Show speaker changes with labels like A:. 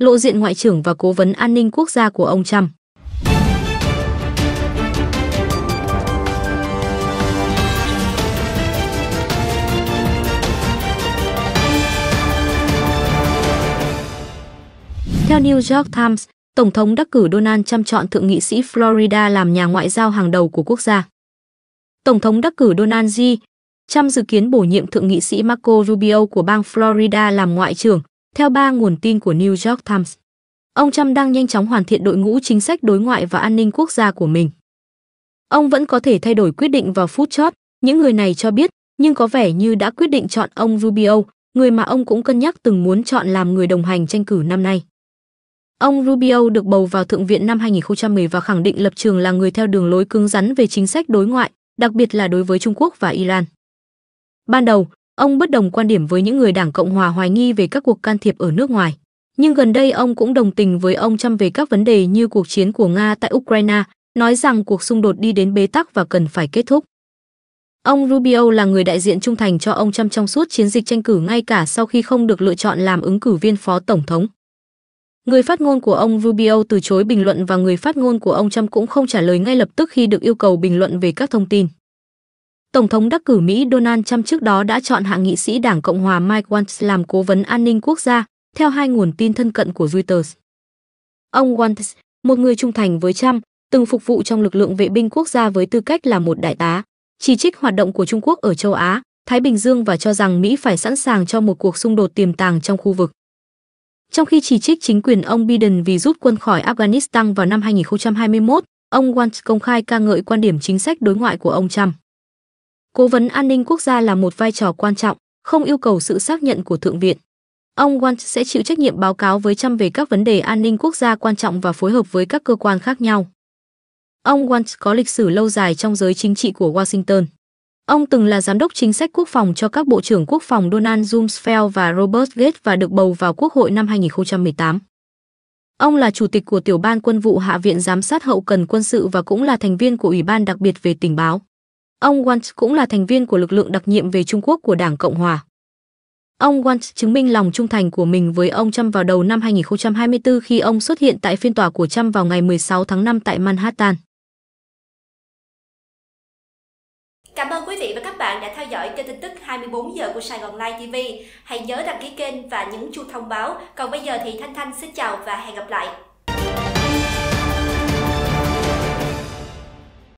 A: lộ diện ngoại trưởng và cố vấn an ninh quốc gia của ông Trump. Theo New York Times, Tổng thống đắc cử Donald Trump chọn thượng nghị sĩ Florida làm nhà ngoại giao hàng đầu của quốc gia. Tổng thống đắc cử Donald J. Trump dự kiến bổ nhiệm thượng nghị sĩ Marco Rubio của bang Florida làm ngoại trưởng, theo ba nguồn tin của New York Times, ông Trump đang nhanh chóng hoàn thiện đội ngũ chính sách đối ngoại và an ninh quốc gia của mình. Ông vẫn có thể thay đổi quyết định vào phút chót, những người này cho biết, nhưng có vẻ như đã quyết định chọn ông Rubio, người mà ông cũng cân nhắc từng muốn chọn làm người đồng hành tranh cử năm nay. Ông Rubio được bầu vào Thượng viện năm 2010 và khẳng định lập trường là người theo đường lối cứng rắn về chính sách đối ngoại, đặc biệt là đối với Trung Quốc và Iran. Ban đầu, Ông bất đồng quan điểm với những người Đảng Cộng hòa hoài nghi về các cuộc can thiệp ở nước ngoài. Nhưng gần đây ông cũng đồng tình với ông Trump về các vấn đề như cuộc chiến của Nga tại Ukraine, nói rằng cuộc xung đột đi đến bế tắc và cần phải kết thúc. Ông Rubio là người đại diện trung thành cho ông Trump trong suốt chiến dịch tranh cử ngay cả sau khi không được lựa chọn làm ứng cử viên phó tổng thống. Người phát ngôn của ông Rubio từ chối bình luận và người phát ngôn của ông Trump cũng không trả lời ngay lập tức khi được yêu cầu bình luận về các thông tin. Tổng thống đắc cử Mỹ Donald Trump trước đó đã chọn hạ nghị sĩ Đảng Cộng hòa Mike Waltz làm cố vấn an ninh quốc gia, theo hai nguồn tin thân cận của Reuters. Ông Waltz, một người trung thành với Trump, từng phục vụ trong lực lượng vệ binh quốc gia với tư cách là một đại tá, chỉ trích hoạt động của Trung Quốc ở châu Á, Thái Bình Dương và cho rằng Mỹ phải sẵn sàng cho một cuộc xung đột tiềm tàng trong khu vực. Trong khi chỉ trích chính quyền ông Biden vì rút quân khỏi Afghanistan vào năm 2021, ông Waltz công khai ca ngợi quan điểm chính sách đối ngoại của ông Trump. Cố vấn an ninh quốc gia là một vai trò quan trọng, không yêu cầu sự xác nhận của Thượng viện. Ông Walt sẽ chịu trách nhiệm báo cáo với Trump về các vấn đề an ninh quốc gia quan trọng và phối hợp với các cơ quan khác nhau. Ông Walt có lịch sử lâu dài trong giới chính trị của Washington. Ông từng là giám đốc chính sách quốc phòng cho các bộ trưởng quốc phòng Donald Rumsfeld và Robert Gates và được bầu vào Quốc hội năm 2018. Ông là chủ tịch của tiểu ban quân vụ Hạ viện giám sát hậu cần quân sự và cũng là thành viên của Ủy ban đặc biệt về tình báo. Ông Wang cũng là thành viên của lực lượng đặc nhiệm về Trung Quốc của Đảng Cộng Hòa. Ông Wang chứng minh lòng trung thành của mình với ông Trump vào đầu năm 2024 khi ông xuất hiện tại phiên tòa của Trump vào ngày 16 tháng 5 tại Manhattan. Cảm ơn quý vị và các bạn đã theo dõi kênh tin tức 24 giờ của Sài Gòn Live TV. Hãy nhớ đăng ký kênh và nhấn chuông thông báo. Còn bây giờ thì Thanh Thanh xin chào và hẹn gặp lại.